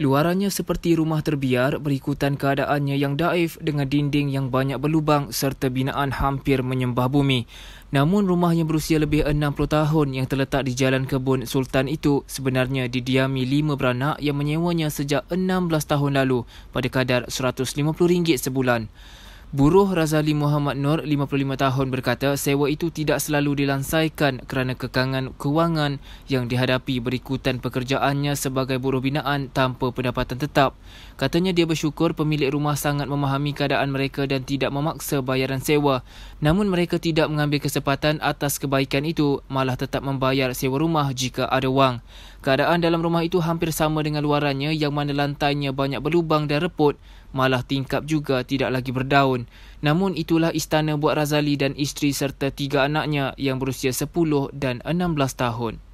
Luarannya seperti rumah terbiar berikutan keadaannya yang daif dengan dinding yang banyak berlubang serta binaan hampir menyembah bumi. Namun rumah yang berusia lebih 60 tahun yang terletak di Jalan Kebun Sultan itu sebenarnya didiami lima beranak yang menyewanya sejak 16 tahun lalu pada kadar RM150 sebulan. Buruh Razali Muhammad Nur, 55 tahun berkata sewa itu tidak selalu dilansaikan kerana kekangan kewangan yang dihadapi berikutan pekerjaannya sebagai buruh binaan tanpa pendapatan tetap. Katanya dia bersyukur pemilik rumah sangat memahami keadaan mereka dan tidak memaksa bayaran sewa. Namun mereka tidak mengambil kesempatan atas kebaikan itu malah tetap membayar sewa rumah jika ada wang. Keadaan dalam rumah itu hampir sama dengan luarannya yang mana lantainya banyak berlubang dan reput malah tingkap juga tidak lagi berdaun. Namun itulah istana buat Razali dan isteri serta tiga anaknya yang berusia 10 dan 16 tahun.